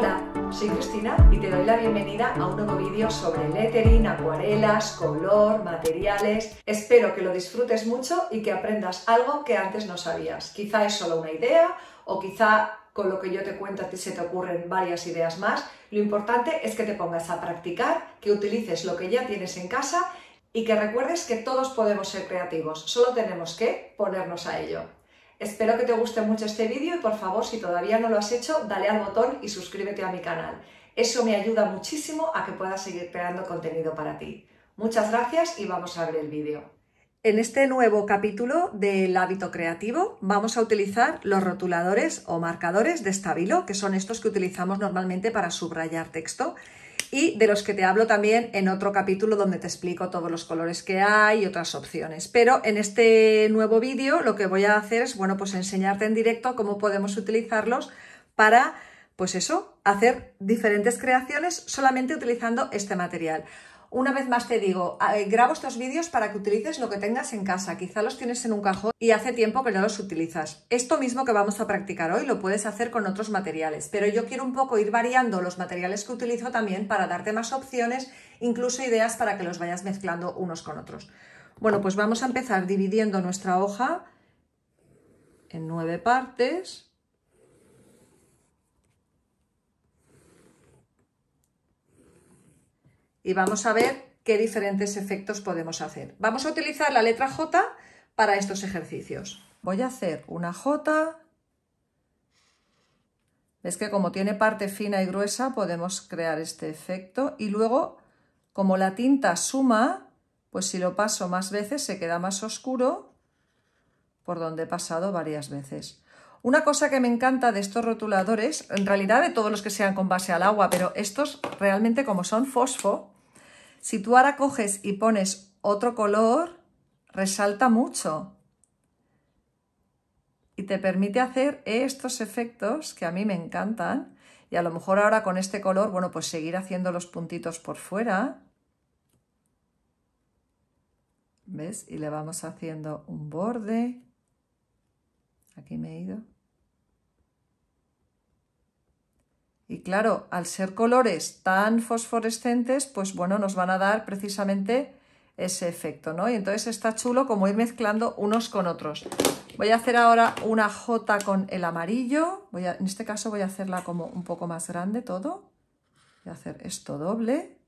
Hola, soy Cristina y te doy la bienvenida a un nuevo vídeo sobre lettering, acuarelas, color, materiales. Espero que lo disfrutes mucho y que aprendas algo que antes no sabías. Quizá es solo una idea o quizá con lo que yo te cuento a se te ocurren varias ideas más. Lo importante es que te pongas a practicar, que utilices lo que ya tienes en casa y que recuerdes que todos podemos ser creativos, solo tenemos que ponernos a ello. Espero que te guste mucho este vídeo y por favor, si todavía no lo has hecho, dale al botón y suscríbete a mi canal. Eso me ayuda muchísimo a que pueda seguir creando contenido para ti. Muchas gracias y vamos a ver el vídeo. En este nuevo capítulo del hábito creativo vamos a utilizar los rotuladores o marcadores de estabilo, que son estos que utilizamos normalmente para subrayar texto y de los que te hablo también en otro capítulo donde te explico todos los colores que hay y otras opciones. Pero en este nuevo vídeo lo que voy a hacer es, bueno, pues enseñarte en directo cómo podemos utilizarlos para, pues eso, hacer diferentes creaciones solamente utilizando este material. Una vez más te digo, eh, grabo estos vídeos para que utilices lo que tengas en casa. Quizá los tienes en un cajón y hace tiempo que no los utilizas. Esto mismo que vamos a practicar hoy lo puedes hacer con otros materiales, pero yo quiero un poco ir variando los materiales que utilizo también para darte más opciones, incluso ideas para que los vayas mezclando unos con otros. Bueno, pues vamos a empezar dividiendo nuestra hoja en nueve partes. y vamos a ver qué diferentes efectos podemos hacer. Vamos a utilizar la letra J para estos ejercicios. Voy a hacer una J. es que como tiene parte fina y gruesa podemos crear este efecto y luego como la tinta suma, pues si lo paso más veces se queda más oscuro por donde he pasado varias veces. Una cosa que me encanta de estos rotuladores, en realidad de todos los que sean con base al agua, pero estos realmente como son fosfo, si tú ahora coges y pones otro color, resalta mucho. Y te permite hacer estos efectos que a mí me encantan. Y a lo mejor ahora con este color, bueno, pues seguir haciendo los puntitos por fuera. ¿Ves? Y le vamos haciendo un borde. Aquí me he ido. claro, al ser colores tan fosforescentes, pues bueno, nos van a dar precisamente ese efecto, ¿no? Y entonces está chulo como ir mezclando unos con otros. Voy a hacer ahora una J con el amarillo. en este caso voy a hacerla como un poco más grande todo. Voy a hacer esto doble.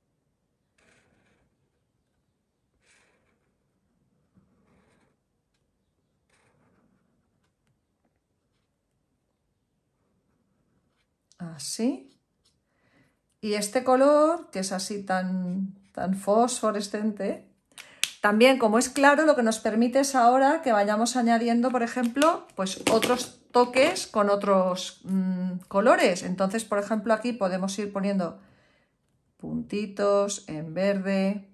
Así. Y este color, que es así tan, tan fosforescente, también como es claro, lo que nos permite es ahora que vayamos añadiendo, por ejemplo, pues otros toques con otros mm, colores. Entonces, por ejemplo, aquí podemos ir poniendo puntitos en verde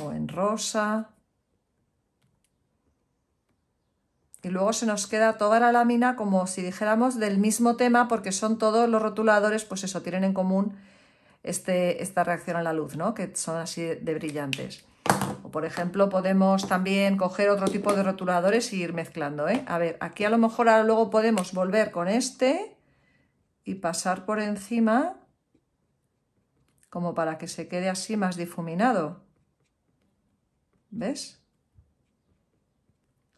o en rosa. Y luego se nos queda toda la lámina como si dijéramos del mismo tema porque son todos los rotuladores, pues eso, tienen en común este, esta reacción a la luz, ¿no? Que son así de brillantes. O por ejemplo, podemos también coger otro tipo de rotuladores e ir mezclando, ¿eh? A ver, aquí a lo mejor ahora luego podemos volver con este y pasar por encima como para que se quede así más difuminado. ¿Ves?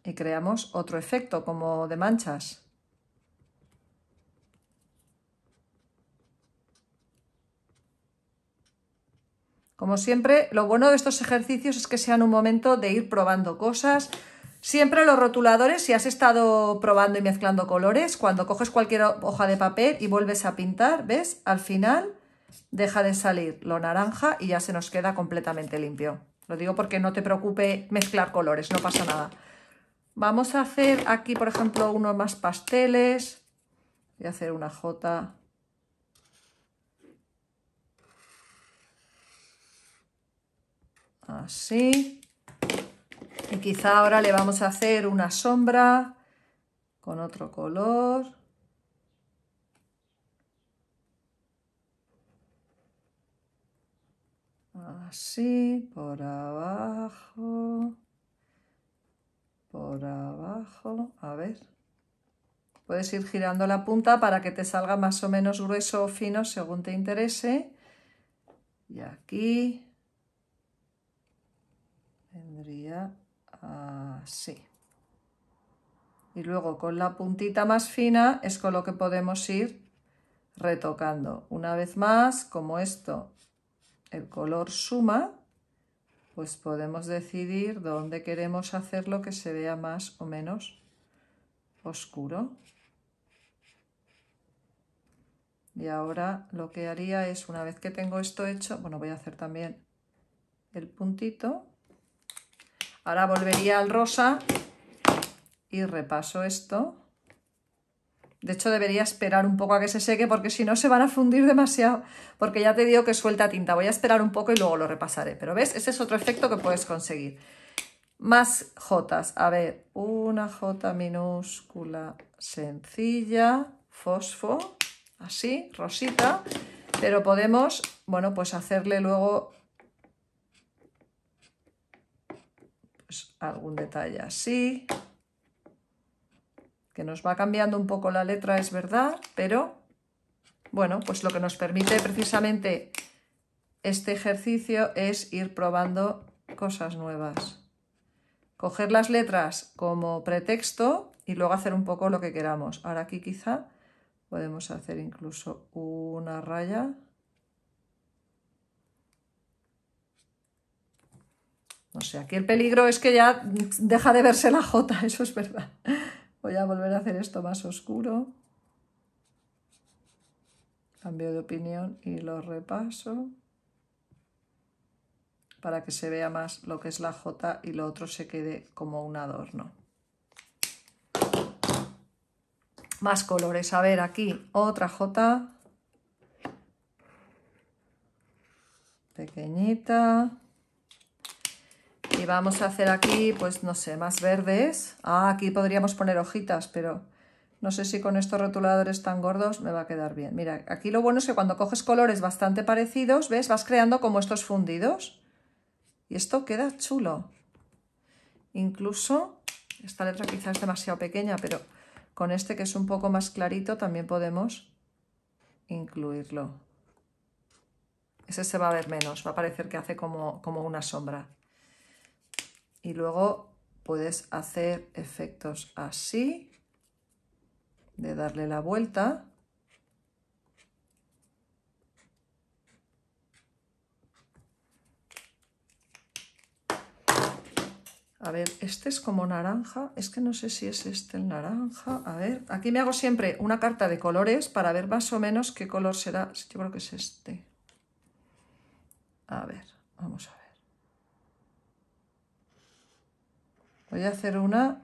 y creamos otro efecto como de manchas. Como siempre, lo bueno de estos ejercicios es que sean un momento de ir probando cosas. Siempre los rotuladores, si has estado probando y mezclando colores, cuando coges cualquier hoja de papel y vuelves a pintar, ¿ves? Al final deja de salir lo naranja y ya se nos queda completamente limpio. Lo digo porque no te preocupe mezclar colores, no pasa nada. Vamos a hacer aquí, por ejemplo, unos más pasteles. Voy a hacer una J. Así. Y quizá ahora le vamos a hacer una sombra con otro color. Así, por abajo por abajo, a ver. Puedes ir girando la punta para que te salga más o menos grueso o fino según te interese. Y aquí vendría así. Y luego con la puntita más fina es con lo que podemos ir retocando. Una vez más, como esto, el color suma, pues podemos decidir dónde queremos hacerlo que se vea más o menos oscuro. Y ahora lo que haría es, una vez que tengo esto hecho, bueno, voy a hacer también el puntito. Ahora volvería al rosa y repaso esto. De hecho, debería esperar un poco a que se seque porque si no se van a fundir demasiado, porque ya te digo que suelta tinta. Voy a esperar un poco y luego lo repasaré. Pero ves, ese es otro efecto que puedes conseguir. Más jotas. A ver, una J minúscula sencilla, fosfo, así, rosita. Pero podemos, bueno, pues hacerle luego pues, algún detalle así, que nos va cambiando un poco la letra, es verdad, pero bueno, pues lo que nos permite precisamente este ejercicio es ir probando cosas nuevas. Coger las letras como pretexto y luego hacer un poco lo que queramos. Ahora aquí quizá podemos hacer incluso una raya. No sé, aquí el peligro es que ya deja de verse la J, eso es verdad. Voy a volver a hacer esto más oscuro. Cambio de opinión y lo repaso para que se vea más lo que es la J y lo otro se quede como un adorno. Más colores. A ver, aquí otra J. Pequeñita. Y vamos a hacer aquí, pues no sé, más verdes. Ah, aquí podríamos poner hojitas, pero no sé si con estos rotuladores tan gordos me va a quedar bien. Mira, aquí lo bueno es que cuando coges colores bastante parecidos, ¿ves? Vas creando como estos fundidos. Y esto queda chulo. Incluso, esta letra quizás es demasiado pequeña, pero con este que es un poco más clarito también podemos incluirlo. Ese se va a ver menos, va a parecer que hace como, como una sombra y luego puedes hacer efectos así, de darle la vuelta. A ver, este es como naranja, es que no sé si es este el naranja, a ver, aquí me hago siempre una carta de colores para ver más o menos qué color será, yo creo que es este. A ver, vamos a ver. Voy a hacer una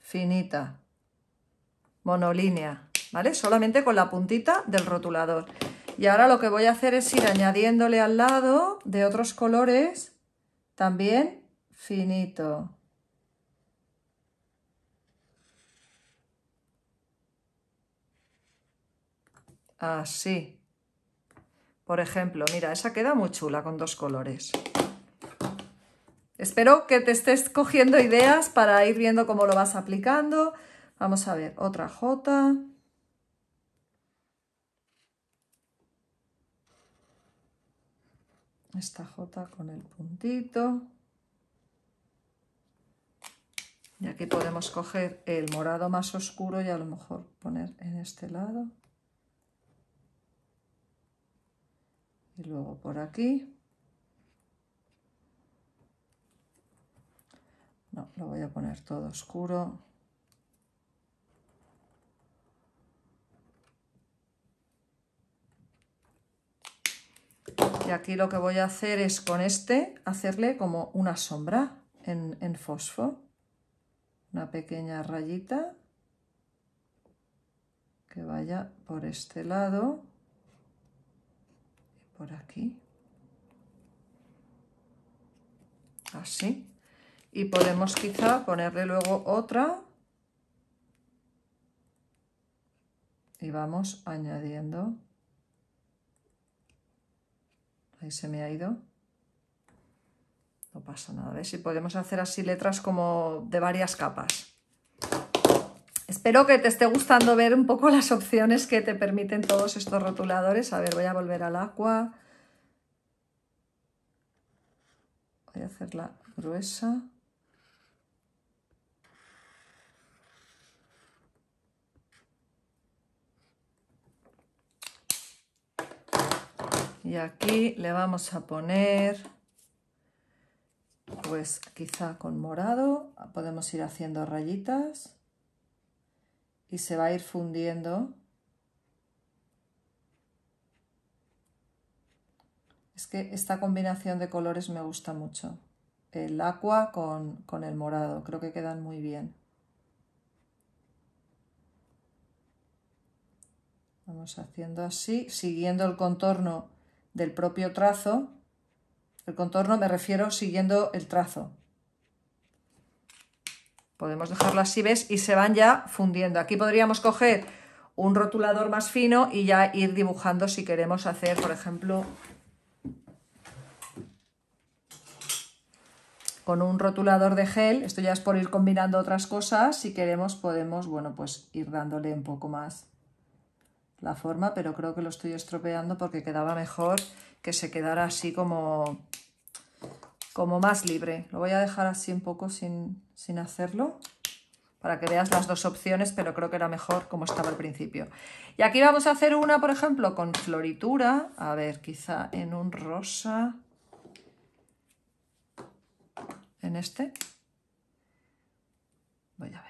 finita, monolínea, ¿vale? Solamente con la puntita del rotulador. Y ahora lo que voy a hacer es ir añadiéndole al lado de otros colores, también finito. Así. Por ejemplo, mira, esa queda muy chula con dos colores. Espero que te estés cogiendo ideas para ir viendo cómo lo vas aplicando. Vamos a ver, otra J. Esta J con el puntito. Y aquí podemos coger el morado más oscuro y a lo mejor poner en este lado. Y luego por aquí. Lo voy a poner todo oscuro. Y aquí lo que voy a hacer es con este hacerle como una sombra en, en fosfo. Una pequeña rayita que vaya por este lado y por aquí. Así y podemos quizá ponerle luego otra y vamos añadiendo ahí se me ha ido no pasa nada, a ver si podemos hacer así letras como de varias capas. Espero que te esté gustando ver un poco las opciones que te permiten todos estos rotuladores. A ver, voy a volver al agua. Voy a hacerla gruesa. y aquí le vamos a poner pues quizá con morado podemos ir haciendo rayitas y se va a ir fundiendo es que esta combinación de colores me gusta mucho el agua con, con el morado creo que quedan muy bien vamos haciendo así siguiendo el contorno del propio trazo. El contorno me refiero siguiendo el trazo. Podemos dejarlo así, ¿ves? Y se van ya fundiendo. Aquí podríamos coger un rotulador más fino y ya ir dibujando si queremos hacer, por ejemplo, con un rotulador de gel, esto ya es por ir combinando otras cosas, si queremos podemos, bueno, pues ir dándole un poco más la forma, pero creo que lo estoy estropeando porque quedaba mejor que se quedara así como, como más libre. Lo voy a dejar así un poco sin, sin hacerlo para que veas las dos opciones, pero creo que era mejor como estaba al principio. Y aquí vamos a hacer una, por ejemplo, con floritura. A ver, quizá en un rosa. En este. Voy a ver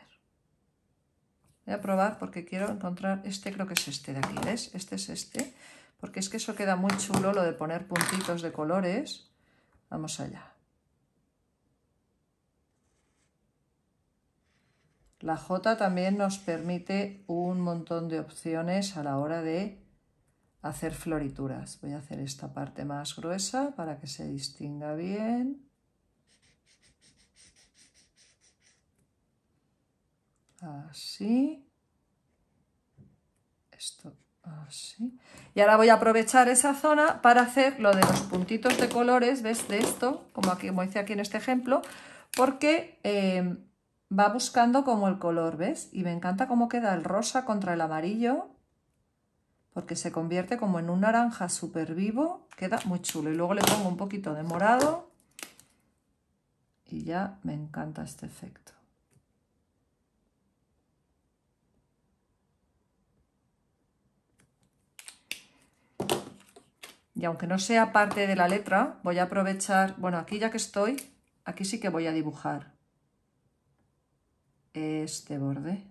a probar porque quiero encontrar este, creo que es este de aquí, ¿ves? Este es este, porque es que eso queda muy chulo lo de poner puntitos de colores. Vamos allá. La J también nos permite un montón de opciones a la hora de hacer florituras. Voy a hacer esta parte más gruesa para que se distinga bien. así, esto así. Y ahora voy a aprovechar esa zona para hacer lo de los puntitos de colores, ¿ves? De esto, como, aquí, hice aquí en este ejemplo, porque eh, va buscando como el color, ¿ves? Y me encanta cómo queda el rosa contra el amarillo, porque se convierte como en un naranja súper vivo, queda muy chulo. Y luego le pongo un poquito de morado y ya me encanta este efecto. Y aunque no sea parte de la letra, voy a aprovechar... Bueno, aquí ya que estoy, aquí sí que voy a dibujar este borde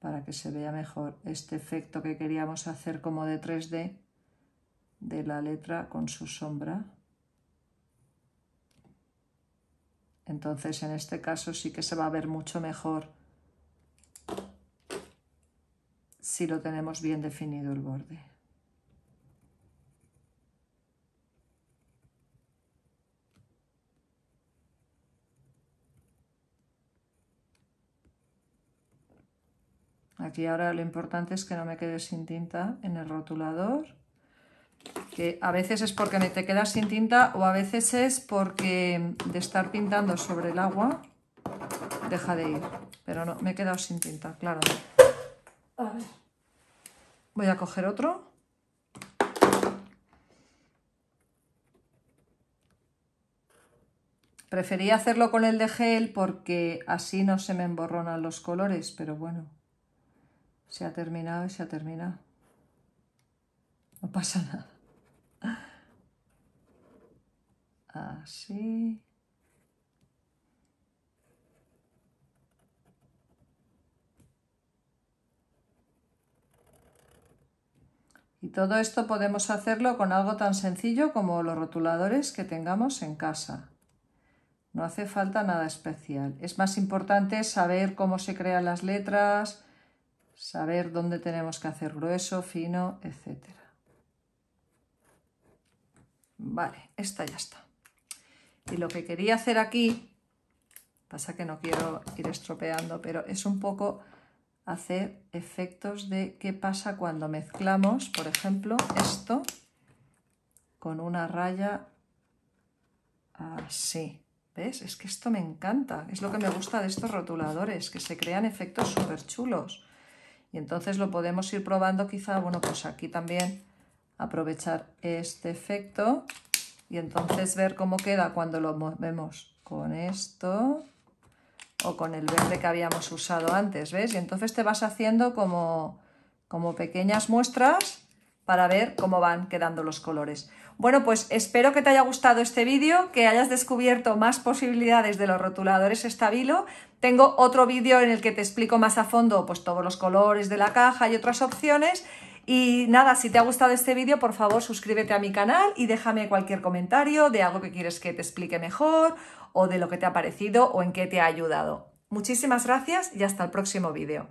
para que se vea mejor este efecto que queríamos hacer como de 3D de la letra con su sombra. Entonces en este caso sí que se va a ver mucho mejor si lo tenemos bien definido el borde. Aquí ahora lo importante es que no me quede sin tinta en el rotulador, que a veces es porque me te queda sin tinta o a veces es porque de estar pintando sobre el agua deja de ir. Pero no, me he quedado sin tinta, claro. Voy a coger otro. Prefería hacerlo con el de gel porque así no se me emborronan los colores, pero bueno. Se ha terminado y se ha terminado. No pasa nada. Así. Y todo esto podemos hacerlo con algo tan sencillo como los rotuladores que tengamos en casa. No hace falta nada especial. Es más importante saber cómo se crean las letras, saber dónde tenemos que hacer grueso, fino, etc. Vale, esta ya está. Y lo que quería hacer aquí, pasa que no quiero ir estropeando, pero es un poco hacer efectos de qué pasa cuando mezclamos, por ejemplo, esto con una raya así. ¿Ves? Es que esto me encanta. Es lo que me gusta de estos rotuladores, que se crean efectos súper chulos. Y entonces lo podemos ir probando quizá, bueno, pues aquí también aprovechar este efecto y entonces ver cómo queda cuando lo movemos con esto o con el verde que habíamos usado antes, ¿ves? Y entonces te vas haciendo como, como pequeñas muestras para ver cómo van quedando los colores. Bueno, pues espero que te haya gustado este vídeo, que hayas descubierto más posibilidades de los rotuladores estabilo. Tengo otro vídeo en el que te explico más a fondo pues, todos los colores de la caja y otras opciones. Y nada, si te ha gustado este vídeo, por favor suscríbete a mi canal y déjame cualquier comentario de algo que quieres que te explique mejor o de lo que te ha parecido o en qué te ha ayudado. Muchísimas gracias y hasta el próximo vídeo.